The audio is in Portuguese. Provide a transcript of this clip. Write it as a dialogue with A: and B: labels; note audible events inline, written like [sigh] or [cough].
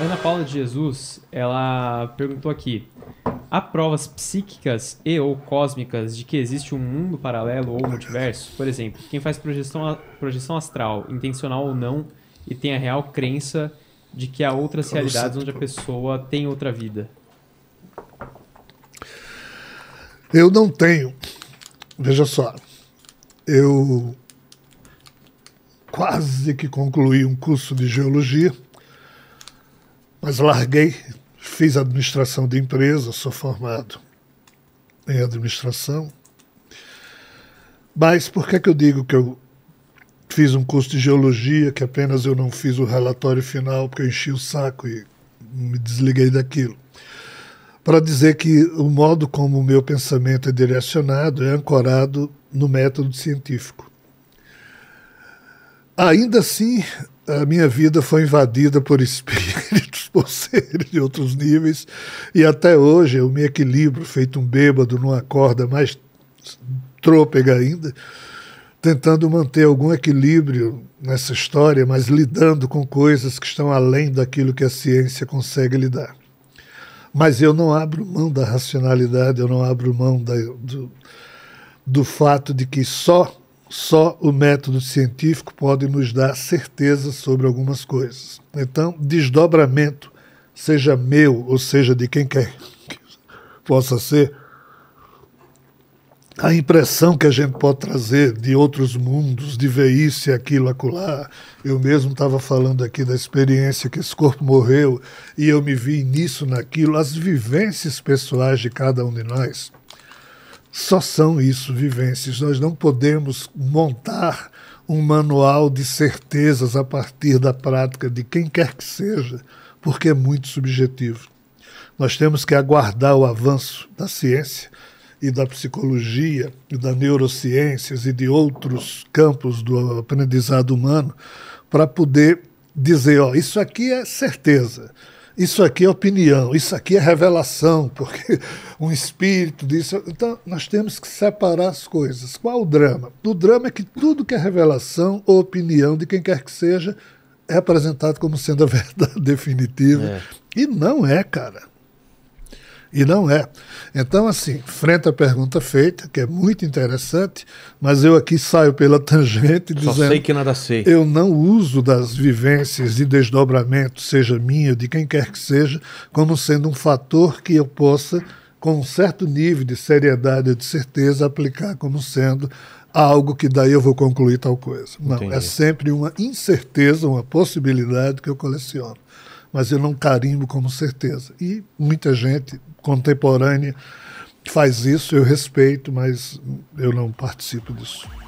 A: Ana Paula de Jesus, ela perguntou aqui: há provas psíquicas e ou cósmicas de que existe um mundo paralelo ou multiverso? Por exemplo, quem faz projeção, projeção astral, intencional ou não, e tem a real crença de que há outras realidades onde a pessoa tem outra vida? Eu não tenho. Veja só, eu quase que concluí um curso de geologia mas larguei, fiz administração de empresa, sou formado em administração. Mas por que, é que eu digo que eu fiz um curso de geologia, que apenas eu não fiz o relatório final, porque eu enchi o saco e me desliguei daquilo? Para dizer que o modo como o meu pensamento é direcionado é ancorado no método científico. Ainda assim, a minha vida foi invadida por espíritos por seres de outros níveis, e até hoje eu me equilibro, feito um bêbado numa corda mais trôpega ainda, tentando manter algum equilíbrio nessa história, mas lidando com coisas que estão além daquilo que a ciência consegue lidar. Mas eu não abro mão da racionalidade, eu não abro mão da, do, do fato de que só só o método científico pode nos dar certeza sobre algumas coisas. Então, desdobramento seja meu ou seja de quem quer que possa ser, a impressão que a gente pode trazer de outros mundos, de veíce aquilo acolá. Eu mesmo estava falando aqui da experiência que esse corpo morreu e eu me vi nisso, naquilo. As vivências pessoais de cada um de nós só são isso, vivências. Nós não podemos montar um manual de certezas a partir da prática de quem quer que seja porque é muito subjetivo. Nós temos que aguardar o avanço da ciência e da psicologia e da neurociências e de outros campos do aprendizado humano para poder dizer, ó, isso aqui é certeza, isso aqui é opinião, isso aqui é revelação, [laughs] porque um espírito disse. Então, nós temos que separar as coisas. Qual o drama? O drama é que tudo que é revelação ou opinião de quem quer que seja é apresentado como sendo a [laughs] verdade definitiva. É. E não é, cara. E não é. Então, assim, frente à pergunta feita, que é muito interessante, mas eu aqui saio pela [laughs] tangente Só dizendo. sei que nada sei. Eu não uso das vivências e desdobramento, seja minha, de quem quer que seja, como sendo um fator que eu possa com um certo nível de seriedade e de certeza aplicar como sendo algo que daí eu vou concluir tal coisa. Não, é Entendi. é sempre uma incerteza, uma possibilidade que eu coleciono. Mas eu não carimbo como certeza. E muita gente contemporânea faz isso, eu respeito, mas eu não participo disso.